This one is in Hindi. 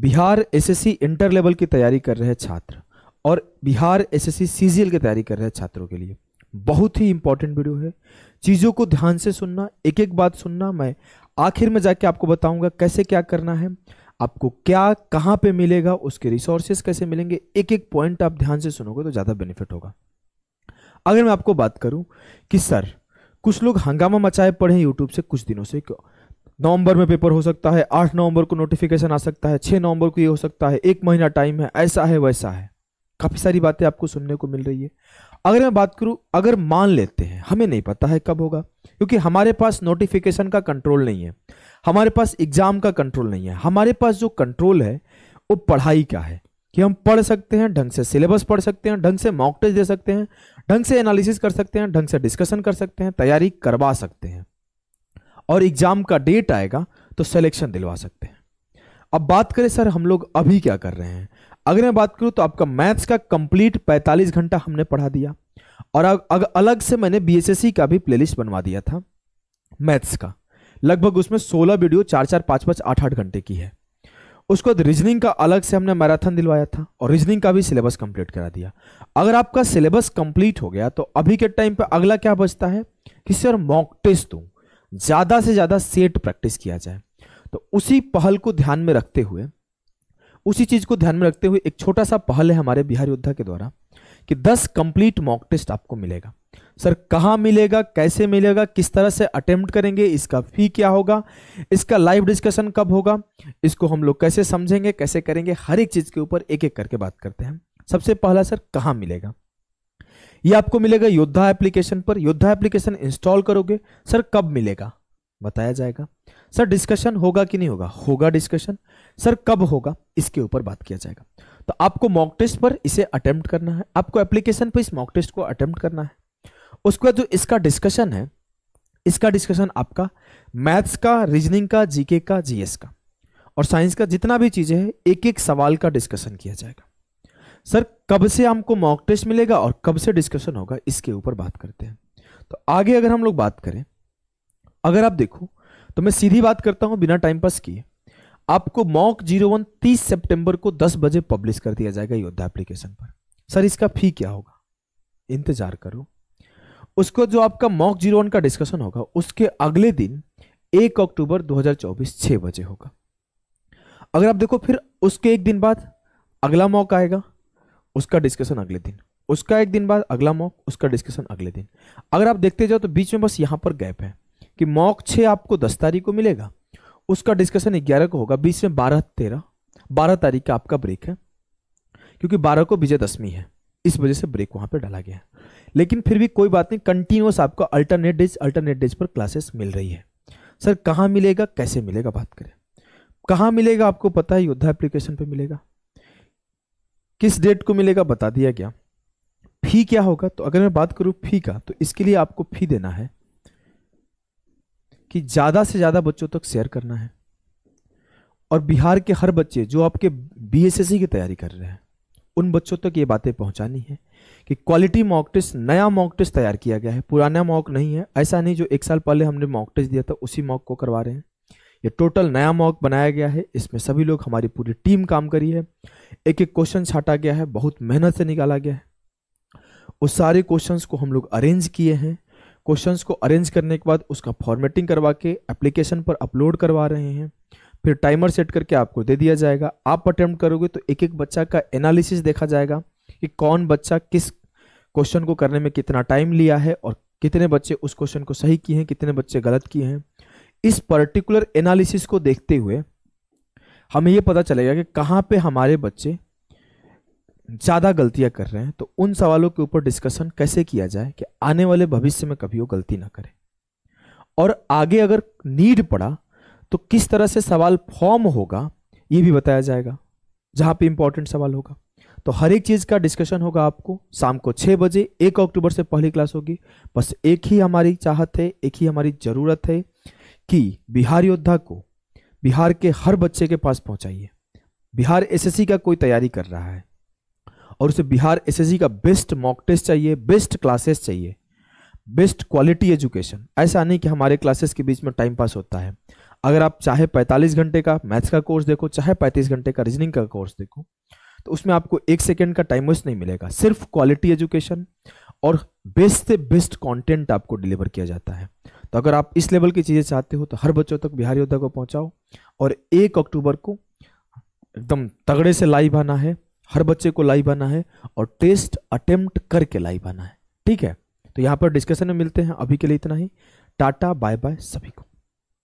बिहार एसएससी इंटर लेवल की तैयारी कर रहे छात्र और बिहार एसएससी सीजीएल की तैयारी कर रहे छात्रों के लिए बहुत ही इंपॉर्टेंट वीडियो है चीज़ों को ध्यान से सुनना एक एक बात सुनना मैं आखिर में जाके आपको बताऊंगा कैसे क्या करना है आपको क्या कहाँ पे मिलेगा उसके रिसोर्सेज कैसे मिलेंगे एक एक पॉइंट आप ध्यान से सुनोगे तो ज़्यादा बेनिफिट होगा अगर मैं आपको बात करूं कि सर कुछ लोग हंगामा मचाए पड़े हैं यूट्यूब से कुछ दिनों से क्यों नवंबर में पेपर हो सकता है आठ नवंबर को नोटिफिकेशन आ सकता है छः नवंबर को ये हो सकता है एक महीना टाइम है ऐसा है वैसा है काफ़ी सारी बातें आपको सुनने को मिल रही है अगर मैं बात करूँ अगर मान लेते हैं हमें नहीं पता है कब होगा क्योंकि हमारे पास नोटिफिकेशन का कंट्रोल नहीं है हमारे पास एग्ज़ाम का कंट्रोल नहीं है हमारे पास जो कंट्रोल है वो पढ़ाई का है कि हम पढ़ सकते हैं ढंग से सिलेबस पढ़ सकते हैं ढंग से मॉक टेस्ट दे सकते हैं ढंग से एनालिसिस कर सकते हैं ढंग से डिस्कशन कर सकते हैं तैयारी करवा सकते हैं और एग्जाम का डेट आएगा तो सिलेक्शन दिलवा सकते हैं अब बात करें सर हम लोग अभी क्या कर रहे हैं अगर मैं बात करूं तो आपका मैथ्स का कंप्लीट 45 घंटा हमने पढ़ा दिया और अग, अलग से मैंने बीएसएससी का भी प्लेलिस्ट बनवा दिया था मैथ्स का लगभग उसमें 16 वीडियो चार चार पांच पांच आठ आठ घंटे की है उसको बाद रीजनिंग का अलग से हमने मैराथन दिलवाया था और रीजनिंग का भी सिलेबस कंप्लीट करा दिया अगर आपका सिलेबस कंप्लीट हो गया तो अभी के टाइम पर अगला क्या बचता है कि सर मॉक टेस्ट दूँ ज़्यादा से ज़्यादा सेट प्रैक्टिस किया जाए तो उसी पहल को ध्यान में रखते हुए उसी चीज़ को ध्यान में रखते हुए एक छोटा सा पहल है हमारे बिहार योद्धा के द्वारा कि 10 कंप्लीट मॉक टेस्ट आपको मिलेगा सर कहाँ मिलेगा कैसे मिलेगा किस तरह से अटेम्प्ट करेंगे इसका फी क्या होगा इसका लाइव डिस्कशन कब होगा इसको हम लोग कैसे समझेंगे कैसे करेंगे हर एक चीज़ के ऊपर एक एक करके बात करते हैं सबसे पहला सर कहाँ मिलेगा ये आपको मिलेगा योद्धा एप्लीकेशन पर योद्धा एप्लीकेशन इंस्टॉल करोगे सर कब मिलेगा बताया जाएगा सर डिस्कशन होगा कि नहीं होगा होगा डिस्कशन सर कब होगा इसके ऊपर बात किया जाएगा तो आपको मॉक टेस्ट पर इसे अटेम्प्ट करना है आपको एप्लीकेशन पर इस मॉक टेस्ट को अटेम्प्ट करना है उसके बाद जो इसका डिस्कशन है इसका डिस्कशन आपका मैथ्स का रीजनिंग का जीके का जीएस का और साइंस का जितना भी चीज़ें हैं एक एक सवाल का डिस्कशन किया जाएगा सर कब से हमको मॉक टेस्ट मिलेगा और कब से डिस्कशन होगा इसके ऊपर बात करते हैं तो आगे अगर हम लोग बात करें अगर आप देखो तो मैं सीधी बात करता हूं बिना टाइम पास किए आपको मॉक जीरो वन तीस सेप्टेम्बर को दस बजे पब्लिश कर दिया जाएगा योद्धा एप्लीकेशन पर सर इसका फी क्या होगा इंतजार करो उसको जो आपका मॉक जीरो वन का डिस्कशन होगा उसके अगले दिन एक अक्टूबर 2024 6 बजे होगा अगर आप देखो फिर उसके एक दिन बाद अगला मॉक आएगा उसका डिस्कशन अगले दिन उसका एक दिन बाद अगला मॉक उसका डिस्कशन अगले दिन अगर आप देखते जाओ तो बीच में बस यहाँ पर गैप है कि मॉक छः आपको दस तारीख को मिलेगा उसका डिस्कशन ग्यारह को होगा बीच में बारह तेरह बारह तारीख का आपका ब्रेक है क्योंकि बारह को विजय दशमी है इस वजह से ब्रेक वहाँ पर डाला गया है लेकिन फिर भी कोई बात नहीं कंटिन्यूस आपको अल्टरनेट डेज अल्टरनेट डेज पर क्लासेस मिल रही है सर कहाँ मिलेगा कैसे मिलेगा बात करें कहाँ मिलेगा आपको पता है योद्धा एप्लीकेशन पर मिलेगा किस डेट को मिलेगा बता दिया क्या फी क्या होगा तो अगर मैं बात करूं फी का तो इसके लिए आपको फी देना है कि ज़्यादा से ज़्यादा बच्चों तक शेयर करना है और बिहार के हर बच्चे जो आपके बीएसएससी की तैयारी कर रहे हैं उन बच्चों तक ये बातें पहुंचानी है कि क्वालिटी मॉक टेस्ट नया मॉक टेस्ट तैयार किया गया है पुराना मॉक नहीं है ऐसा नहीं जो एक साल पहले हमने मॉक टेस्ट दिया था उसी मॉक को करवा रहे हैं ये टोटल नया मॉक बनाया गया है इसमें सभी लोग हमारी पूरी टीम काम करी है एक एक क्वेश्चन छाटा गया है बहुत मेहनत से निकाला गया है उस सारे क्वेश्चंस को हम लोग अरेंज किए हैं क्वेश्चंस को अरेंज करने के बाद उसका फॉर्मेटिंग करवा के एप्लीकेशन पर अपलोड करवा रहे हैं फिर टाइमर सेट करके आपको दे दिया जाएगा आप अटैम्प्ट करोगे तो एक एक बच्चा का एनालिसिस देखा जाएगा कि कौन बच्चा किस क्वेश्चन को करने में कितना टाइम लिया है और कितने बच्चे उस क्वेश्चन को सही किए हैं कितने बच्चे गलत किए हैं इस पर्टिकुलर एनालिसिस को देखते हुए हमें यह पता चलेगा कि कहाँ पे हमारे बच्चे ज़्यादा गलतियाँ कर रहे हैं तो उन सवालों के ऊपर डिस्कशन कैसे किया जाए कि आने वाले भविष्य में कभी वो गलती ना करें और आगे अगर नीड पड़ा तो किस तरह से सवाल फॉर्म होगा ये भी बताया जाएगा जहाँ पे इंपॉर्टेंट सवाल होगा तो हर एक चीज़ का डिस्कशन होगा आपको शाम को छः बजे एक अक्टूबर से पहली क्लास होगी बस एक ही हमारी चाहत है एक ही हमारी ज़रूरत है कि बिहार योद्धा को बिहार के हर बच्चे के पास पहुंचाइए बिहार एसएससी का कोई तैयारी कर रहा है और उसे बिहार एसएससी का बेस्ट मॉक टेस्ट चाहिए बेस्ट क्लासेस चाहिए बेस्ट क्वालिटी एजुकेशन ऐसा नहीं कि हमारे क्लासेस के बीच में टाइम पास होता है अगर आप चाहे 45 घंटे का मैथ्स का कोर्स देखो चाहे 35 घंटे का रीजनिंग का कोर्स देखो तो उसमें आपको एक सेकेंड का टाइम वेस्ट नहीं मिलेगा सिर्फ क्वालिटी एजुकेशन और बेस्ट से बेस्ट कॉन्टेंट आपको डिलीवर किया जाता है तो अगर आप इस लेवल की चीज़ें चाहते हो तो हर बच्चों तक बिहार योद्धा को पहुंचाओ और एक अक्टूबर को एकदम तगड़े से लाइव आना है हर बच्चे को लाइव आना है और टेस्ट अटेम्प्ट करके लाइव आना है ठीक है तो यहाँ पर डिस्कशन में मिलते हैं अभी के लिए इतना ही टाटा बाय बाय सभी को